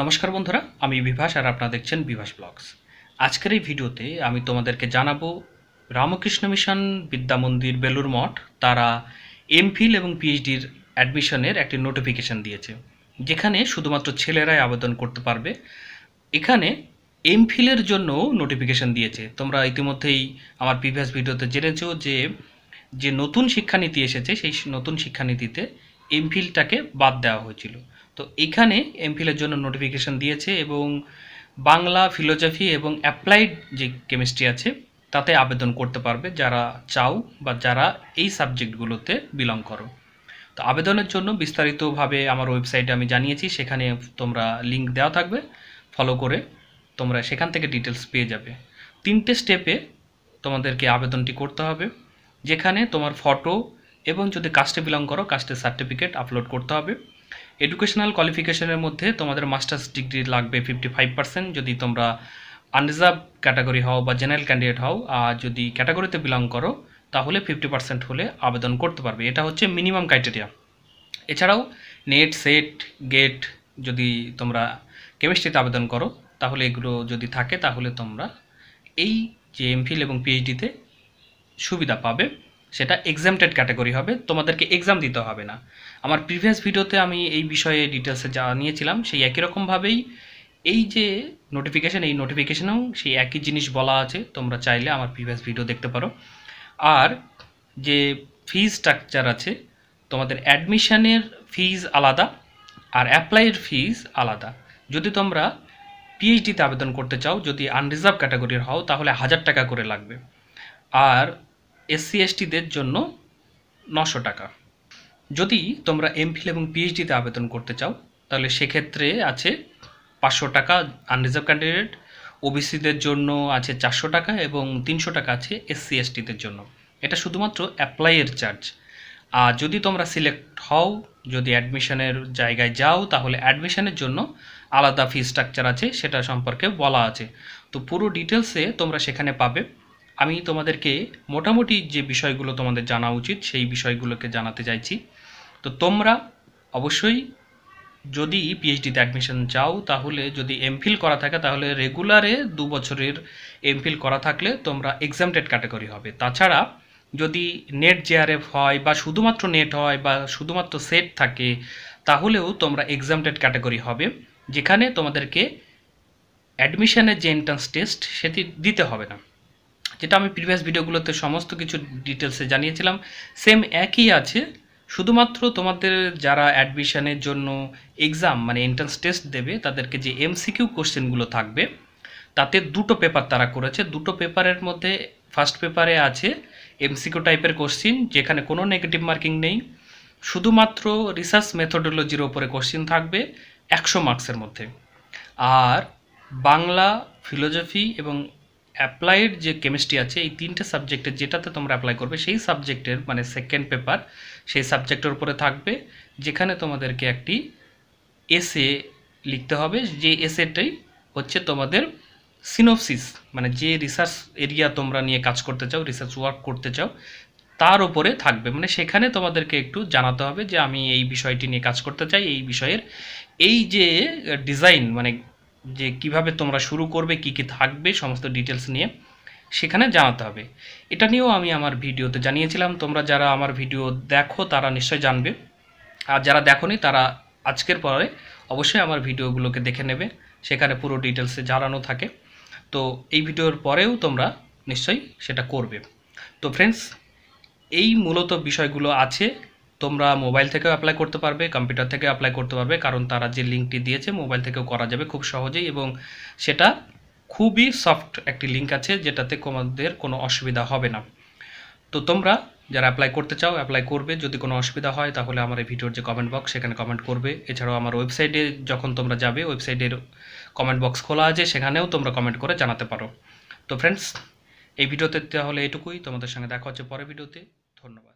নমস্কার বন্ধুরা আমি বিভাস আর আপনারা দেখছেন বিভাস ব্লগস আজকের এই ভিডিওতে আমি তোমাদেরকে জানাবো রামকৃষ্ণ মিশন বিদ্যা মন্দির বেলুর মঠ তারা এমফিল এবং পিএইচডির অ্যাডমিশনের একটি নোটিফিকেশান দিয়েছে যেখানে শুধুমাত্র ছেলেরাই আবেদন করতে পারবে এখানে এমফিলের জন্য নোটিফিকেশান দিয়েছে তোমরা ইতিমধ্যেই আমার প্রিভিয়াস ভিডিওতে জেনেছো যে যে নতুন শিক্ষানীতি এসেছে সেই নতুন শিক্ষানীতিতে এমফিলটাকে বাদ দেওয়া হয়েছিল তো এখানে এমফিলের জন্য নোটিফিকেশান দিয়েছে এবং বাংলা ফিলোজফি এবং অ্যাপ্লাইড যে কেমিস্ট্রি আছে তাতে আবেদন করতে পারবে যারা চাও বা যারা এই সাবজেক্টগুলোতে বিলং করো তো আবেদনের জন্য বিস্তারিতভাবে আমার ওয়েবসাইটে আমি জানিয়েছি সেখানে তোমরা লিঙ্ক দেওয়া থাকবে ফলো করে তোমরা সেখান থেকে ডিটেলস পেয়ে যাবে তিনটে স্টেপে তোমাদেরকে আবেদনটি করতে হবে যেখানে তোমার ফটো এবং যদি কাস্টে বিলং করো কাস্টের সার্টিফিকেট আপলোড করতে হবে এডুকেশনাল কোয়ালিফিকেশনের মধ্যে তোমাদের মাস্টার্স ডিগ্রি লাগবে ফিফটি ফাইভ পার্সেন্ট যদি তোমরা আনরিজার্ভ ক্যাটাগরি হও বা জেনারেল ক্যান্ডিডেট হও আর যদি ক্যাটাগরিতে বিলং করো তাহলে ফিফটি পার্সেন্ট হলে আবেদন করতে পারবে এটা হচ্ছে মিনিমাম ক্রাইটেরিয়া এছাড়াও নেট সেট গেট যদি তোমরা কেমিস্ট্রিতে আবেদন করো তাহলে এগুলো যদি থাকে তাহলে তোমরা এই যে এমফিল এবং পিএইচডিতে সুবিধা পাবে সেটা এক্সামটেড ক্যাটাগরি হবে তোমাদেরকে এক্সাম দিতে হবে না আমার প্রিভিয়াস ভিডিওতে আমি এই বিষয়ে ডিটেলসে জানিয়েছিলাম সেই একই রকমভাবেই এই যে নোটিফিকেশান এই নোটিফিকেশানেও সেই একই জিনিস বলা আছে তোমরা চাইলে আমার প্রিভিয়াস ভিডিও দেখতে পারো আর যে ফি স্ট্রাকচার আছে তোমাদের অ্যাডমিশানের ফিজ আলাদা আর অ্যাপ্লাইয়ের ফিজ আলাদা যদি তোমরা পিএইচডিতে আবেদন করতে চাও যদি আনরিজার্ভ ক্যাটাগরির হও তাহলে হাজার টাকা করে লাগবে আর এসসি এসটিদের জন্য নশো টাকা যদি তোমরা এমফিল এবং পিএইচডিতে আবেদন করতে চাও তাহলে সেক্ষেত্রে আছে পাঁচশো টাকা আনরিজার্ভ ক্যান্ডিডেট ওবিসিদের জন্য আছে চারশো টাকা এবং তিনশো টাকা আছে এসসি এসটিদের জন্য এটা শুধুমাত্র অ্যাপ্লাইয়ের চার্জ আর যদি তোমরা সিলেক্ট হও যদি অ্যাডমিশনের জায়গায় যাও তাহলে অ্যাডমিশনের জন্য আলাদা ফি স্ট্রাকচার আছে সেটা সম্পর্কে বলা আছে তো পুরো ডিটেলসে তোমরা সেখানে পাবে আমি তোমাদেরকে মোটামুটি যে বিষয়গুলো তোমাদের জানা উচিত সেই বিষয়গুলোকে জানাতে চাইছি তো তোমরা অবশ্যই যদি পিএইচডিতে অ্যাডমিশন চাও তাহলে যদি এমফিল করা থাকে তাহলে রেগুলারে দু বছরের এমফিল করা থাকলে তোমরা এক্সামটেড ক্যাটাগরি হবে তাছাড়া যদি নেট জেআরএফ হয় বা শুধুমাত্র নেট হয় বা শুধুমাত্র সেট থাকে তাহলেও তোমরা এক্সামটেড ক্যাটাগরি হবে যেখানে তোমাদেরকে অ্যাডমিশনের যে এন্ট্রান্স টেস্ট সেটি দিতে হবে না যেটা আমি প্রিভিয়াস ভিডিওগুলোতে সমস্ত কিছু ডিটেলসে জানিয়েছিলাম সেম একই আছে শুধুমাত্র তোমাদের যারা অ্যাডমিশনের জন্য এক্সাম মানে এন্ট্রান্স টেস্ট দেবে তাদেরকে যে এমসিকিউ কোশ্চেনগুলো থাকবে তাতে দুটো পেপার তারা করেছে দুটো পেপারের মধ্যে ফার্স্ট পেপারে আছে এমসিকিউ টাইপের কোশ্চিন যেখানে কোনো নেগেটিভ মার্কিং নেই শুধুমাত্র রিসার্চ মেথোডোলজির ওপরে কোশ্চিন থাকবে একশো মার্কসের মধ্যে আর বাংলা ফিলোজফি এবং অ্যাপ্লাইড যে কেমিস্ট্রি আছে এই তিনটে সাবজেক্টের যেটাতে তোমরা অ্যাপ্লাই করবে সেই সাবজেক্টের মানে সেকেন্ড পেপার সেই সাবজেক্টের উপরে থাকবে যেখানে তোমাদেরকে একটি এসে লিখতে হবে যে এসেটাই হচ্ছে তোমাদের সিনোপসিস মানে যে রিসার্চ এরিয়া তোমরা নিয়ে কাজ করতে চাও রিসার্চ ওয়ার্ক করতে চাও তার উপরে থাকবে মানে সেখানে তোমাদেরকে একটু জানাতে হবে যে আমি এই বিষয়টি নিয়ে কাজ করতে চাই এই বিষয়ের এই যে ডিজাইন মানে যে কিভাবে তোমরা শুরু করবে কি কি থাকবে সমস্ত ডিটেলস নিয়ে সেখানে জানাতে হবে এটা নিয়েও আমি আমার ভিডিওতে জানিয়েছিলাম তোমরা যারা আমার ভিডিও দেখো তারা নিশ্চয় জানবে আর যারা দেখনি তারা আজকের পরে অবশ্যই আমার ভিডিওগুলোকে দেখে নেবে সেখানে পুরো ডিটেলসে জানানো থাকে তো এই ভিডিওর পরেও তোমরা নিশ্চয়ই সেটা করবে তো ফ্রেন্ডস এই মূলত বিষয়গুলো আছে তোমরা মোবাইল থেকেও অ্যাপ্লাই করতে পারবে কম্পিউটার থেকে অ্যাপ্লাই করতে পারবে কারণ তারা যে লিঙ্কটি দিয়েছে মোবাইল থেকেও করা যাবে খুব সহজেই এবং সেটা খুবই সফট একটি লিঙ্ক আছে যেটাতে তোমাদের কোনো অসুবিধা হবে না তো তোমরা যারা অ্যাপ্লাই করতে চাও অ্যাপ্লাই করবে যদি কোনো অসুবিধা হয় তাহলে আমার এই ভিডিওর যে কমেন্ট বক্স সেখানে কমেন্ট করবে এছাড়াও আমার ওয়েবসাইটে যখন তোমরা যাবে ওয়েবসাইটের কমেন্ট বক্স খোলা আছে সেখানেও তোমরা কমেন্ট করে জানাতে পারো তো ফ্রেন্ডস এই ভিডিওতে তাহলে এটুকুই তোমাদের সঙ্গে দেখা হচ্ছে পরের ভিডিওতে ধন্যবাদ